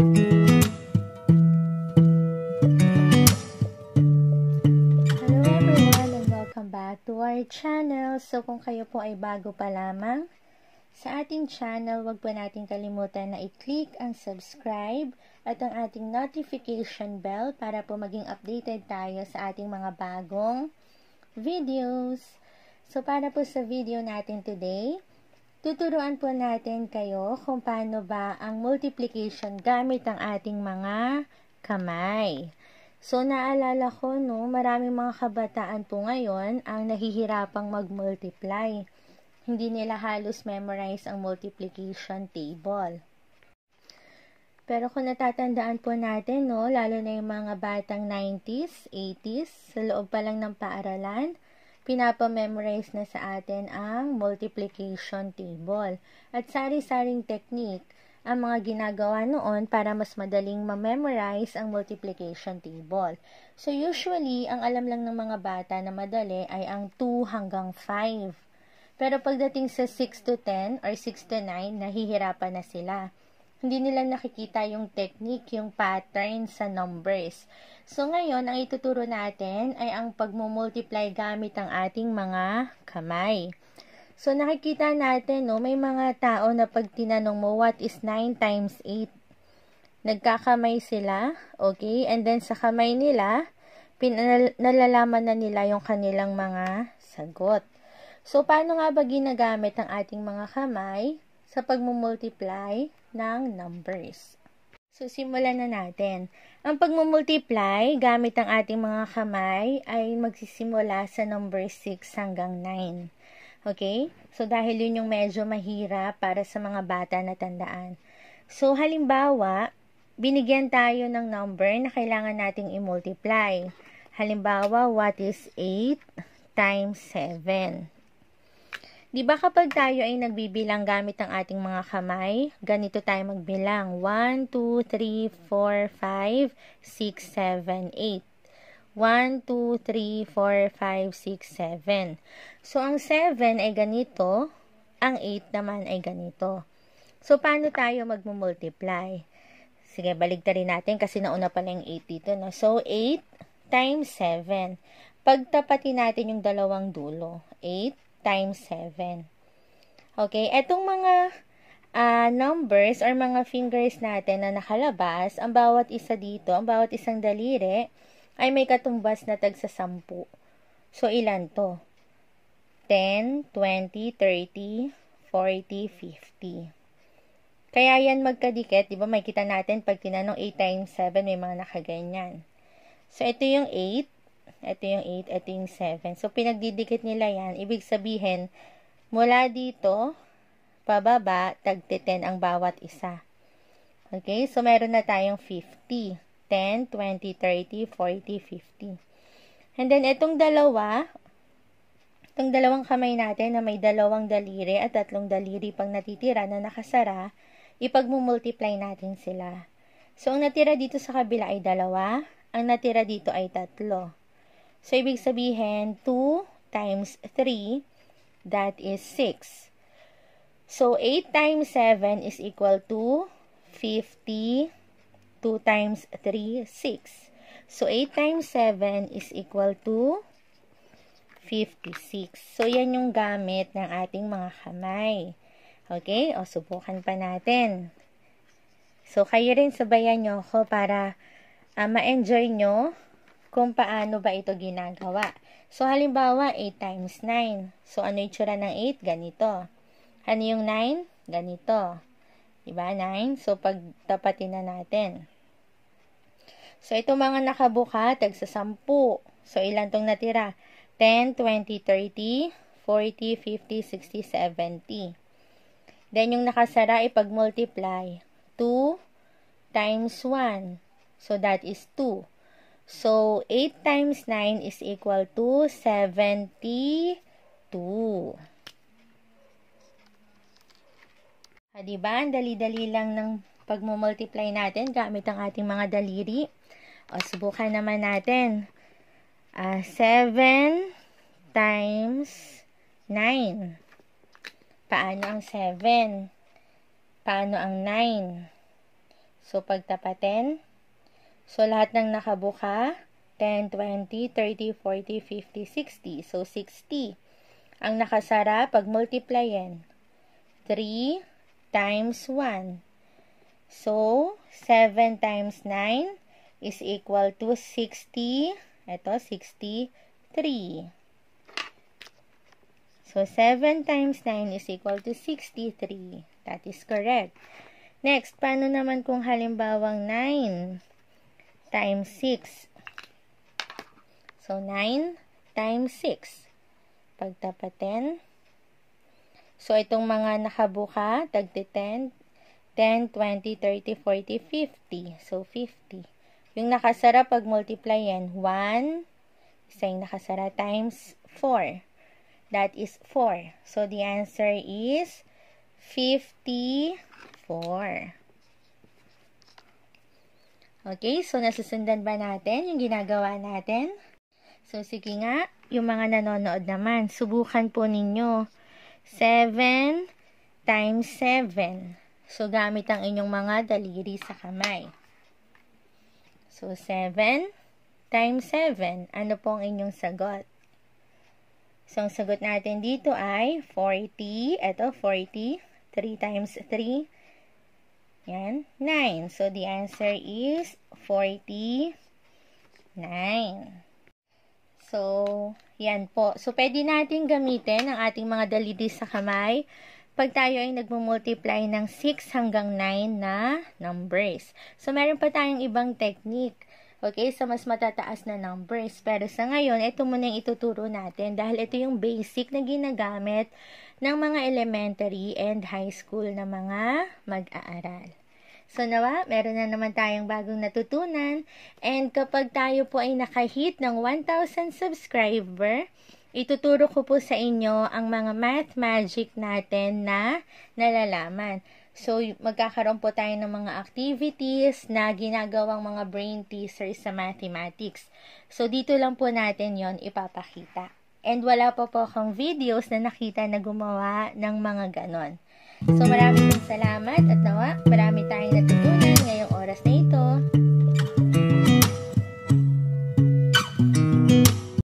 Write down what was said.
Hello everyone and welcome back to our channel. So kung kayo po ay bago pa lamang sa ating channel, wag po natin kalimutan na i-click ang subscribe at ang ating notification bell para po maging updated tayo sa ating mga bagong videos. So para po sa video natin today, Tuturuan po natin kayo kung paano ba ang multiplication gamit ang ating mga kamay. So, naalala ko, no, maraming mga kabataan po ngayon ang nahihirapang mag-multiply. Hindi nila halos memorize ang multiplication table. Pero kung natatandaan po natin, no, lalo na yung mga batang 90s, 80s, sa loob pa lang ng paaralan, pinapamemorize na sa atin ang multiplication table at sari-saring technique ang mga ginagawa noon para mas madaling ma-memorize ang multiplication table. So usually, ang alam lang ng mga bata na madali ay ang 2 hanggang 5. Pero pagdating sa 6 to 10 or 6 to 9, nahihirapan na sila hindi nila nakikita yung technique, yung pattern sa numbers. So ngayon, ang ituturo natin ay ang pagmumultiply gamit ang ating mga kamay. So nakikita natin, no, may mga tao na pag tinanong mo, what is 9 times 8? Nagkakamay sila, okay? And then sa kamay nila, pinalalaman na nila yung kanilang mga sagot. So paano nga ba ginagamit ang ating mga kamay sa pagmumultiply ng numbers. So, simulan na natin. Ang pagmumultiply gamit ang ating mga kamay ay magsisimula sa number 6 hanggang 9. Okay? So, dahil yun yung medyo mahirap para sa mga bata na tandaan. So, halimbawa, binigyan tayo ng number na kailangan nating i-multiply. Halimbawa, what is 8 times 7? Di ba kapag tayo ay nagbibilang gamit ang ating mga kamay, ganito tayo magbilang. 1, 2, 3, 4, 5, 6, 7, 8. 1, 2, 3, 4, 5, 6, 7. So, ang 7 ay ganito. Ang 8 naman ay ganito. So, paano tayo magmultiply? Sige, baligtarin natin kasi nauna pala yung 8 dito. No? So, 8 times 7. Pagtapatin natin yung dalawang dulo. 8 times 7. Okay, etong mga uh, numbers or mga fingers natin na nakalabas, ang bawat isa dito, ang bawat isang daliri, ay may katumbas na tagsa 10. So, ilan to? 10, 20, 30, 40, 50. Kaya yan magkadikit, di ba? May kita natin pag tinanong 8 times 7, may mga nakaganyan. So, ito yung 8. Ito yung 8, ito yung 7. So, pinagdidikit nila yan. Ibig sabihin, mula dito, pababa, tagte-10 ang bawat isa. Okay? So, meron na tayong 50. 10, 20, 30, 40, 50. And then, itong dalawa, itong dalawang kamay natin na may dalawang daliri at tatlong daliri pang natitira na nakasara, ipagmumultiply natin sila. So, ang natira dito sa kabila ay dalawa, ang natira dito ay tatlo. So, ibig sabihin, 2 times 3, that is 6. So, 8 times 7 is equal to 50. 2 times 3, 6. So, 8 times 7 is equal to 56. So, yan yung gamit ng ating mga kamay. Okay? O, subukan pa natin. So, kayo rin sabayan nyo ako para uh, ma-enjoy nyo kung paano ba ito ginagawa. So, halimbawa, 8 times 9. So, ano yung tsura ng 8? Ganito. Ano yung 9? Ganito. Diba, 9? So, pagtapatin na natin. So, ito mga nakabuka, tagsa 10. So, ilan tong natira? 10, 20, 30, 40, 50, 60, 70. Then, yung nakasara, ipag-multiply. 2 times 1. So, that is 2. So, 8 times 9 is equal to 72. Ha, ah, diba? Ang dali-dali lang ng pagmumultiply natin gamit ang ating mga daliri. O, subukan naman natin. Uh, ah, 7 times 9. Paano ang 7? Paano ang 9? So, pagtapatin, So, lahat ng nakabuka, 10, 20, 30, 40, 50, 60. So, 60. Ang nakasara, pag-multiplyin, 3 times 1. So, 7 times 9 is equal to 60. Ito, 63. So, 7 times 9 is equal to 63. That is correct. Next, paano naman kung halimbawang 9? times 6. So, 9 times 6. Pagtapatin. So, itong mga nakabuka, tagti 10, 10, 20, 30, 40, 50. So, 50. Yung nakasara, pag multiply yan, 1, isa yung nakasara, times 4. That is 4. So, the answer is 54. Okay, so nasusundan ba natin yung ginagawa natin? So, sige nga, yung mga nanonood naman, subukan po ninyo. 7 times 7. So, gamit ang inyong mga daliri sa kamay. So, 7 times 7. Ano po ang inyong sagot? So, ang sagot natin dito ay 40. Ito, 40. 3 times 3 yan, 9. So, the answer is 49. So, yan po. So, pwede natin gamitin ang ating mga dalidis sa kamay pag tayo ay nagmumultiply ng 6 hanggang 9 na numbers. So, meron pa tayong ibang technique. Okay, sa so mas matataas na numbers. Pero sa ngayon, ito muna yung ituturo natin dahil ito yung basic na ginagamit ng mga elementary and high school na mga mag-aaral. So nawa, meron na naman tayong bagong natutunan. And kapag tayo po ay nakahit ng 1,000 subscriber, ituturo ko po sa inyo ang mga math magic natin na nalalaman. So, magkakaroon po tayo ng mga activities na ginagawang mga brain teasers sa mathematics. So, dito lang po natin yon ipapakita. And wala po po akong videos na nakita na gumawa ng mga ganon. So, maraming salamat at nawa, marami tayong natutunan ngayong oras na ito.